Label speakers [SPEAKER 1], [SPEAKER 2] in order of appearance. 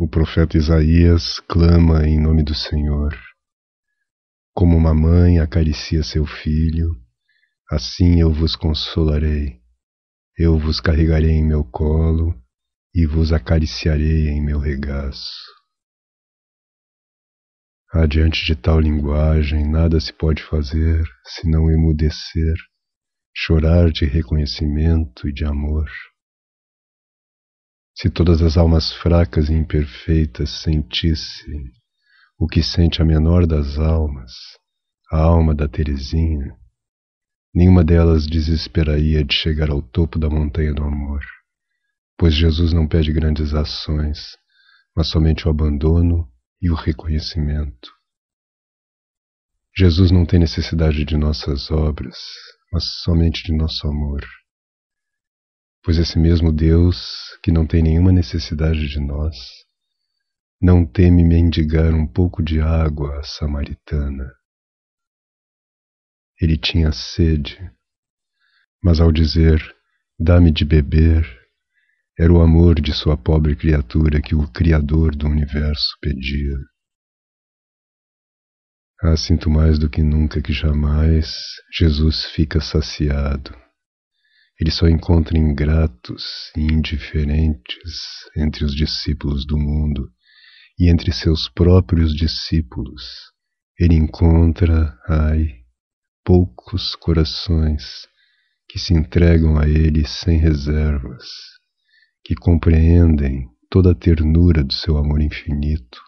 [SPEAKER 1] O profeta Isaías clama em nome do Senhor. Como uma mãe acaricia seu filho, assim eu vos consolarei. Eu vos carregarei em meu colo e vos acariciarei em meu regaço. Adiante de tal linguagem, nada se pode fazer senão emudecer, chorar de reconhecimento e de amor. Se todas as almas fracas e imperfeitas sentissem o que sente a menor das almas, a alma da Teresinha, nenhuma delas desesperaria de chegar ao topo da montanha do amor, pois Jesus não pede grandes ações, mas somente o abandono e o reconhecimento. Jesus não tem necessidade de nossas obras, mas somente de nosso amor. Pois esse mesmo Deus que não tem nenhuma necessidade de nós, não teme mendigar um pouco de água samaritana. Ele tinha sede, mas ao dizer Dá-me de beber, era o amor de sua pobre criatura que o Criador do universo pedia. Ah, sinto mais do que nunca que jamais Jesus fica saciado. Ele só encontra ingratos e indiferentes entre os discípulos do mundo e entre seus próprios discípulos. Ele encontra, ai, poucos corações que se entregam a ele sem reservas, que compreendem toda a ternura do seu amor infinito